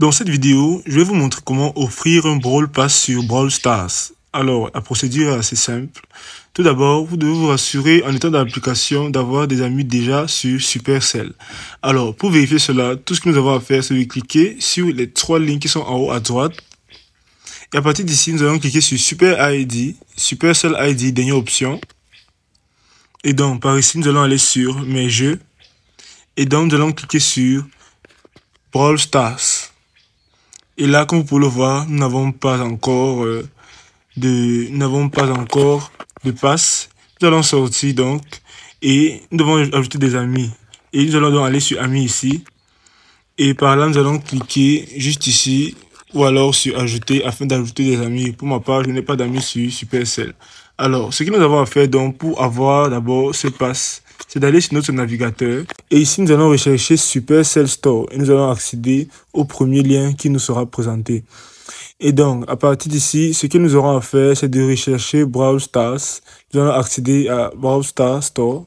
Dans cette vidéo, je vais vous montrer comment offrir un Brawl Pass sur Brawl Stars. Alors, la procédure est assez simple. Tout d'abord, vous devez vous rassurer en étant dans l'application d'avoir des amis déjà sur Supercell. Alors, pour vérifier cela, tout ce que nous avons à faire, c'est de cliquer sur les trois lignes qui sont en haut à droite. Et à partir d'ici, nous allons cliquer sur Super ID, Supercell ID, dernière option. Et donc, par ici, nous allons aller sur Mes jeux. Et donc, nous allons cliquer sur Brawl Stars. Et là, comme vous pouvez le voir, nous n'avons pas encore euh, de, n'avons pas encore de passe. Nous allons sortir donc et nous devons ajouter des amis. Et nous allons donc aller sur amis ici. Et par là, nous allons cliquer juste ici ou alors sur ajouter afin d'ajouter des amis. Pour ma part, je n'ai pas d'amis sur Supercell. Alors, ce que nous avons à faire donc pour avoir d'abord ce passe, c'est d'aller sur notre navigateur. Et ici, nous allons rechercher Supercell Store et nous allons accéder au premier lien qui nous sera présenté. Et donc, à partir d'ici, ce que nous aurons à faire, c'est de rechercher Brawl Stars. Nous allons accéder à Brawl Stars Store.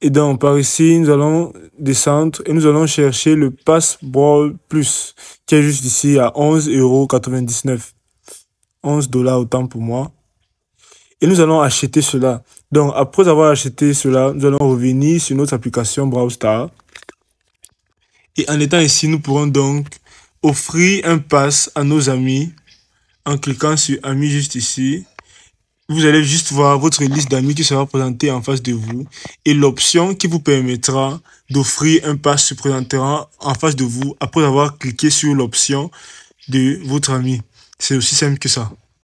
Et donc, par ici, nous allons descendre et nous allons chercher le Pass Brawl Plus, qui est juste ici à 11,99€. 11 dollars autant pour moi et nous allons acheter cela. Donc, après avoir acheté cela, nous allons revenir sur notre application Star. Et en étant ici, nous pourrons donc offrir un pass à nos amis en cliquant sur Amis juste ici. Vous allez juste voir votre liste d'amis qui sera présentée en face de vous et l'option qui vous permettra d'offrir un pass se présentera en face de vous après avoir cliqué sur l'option de votre ami. C'est aussi simple que ça.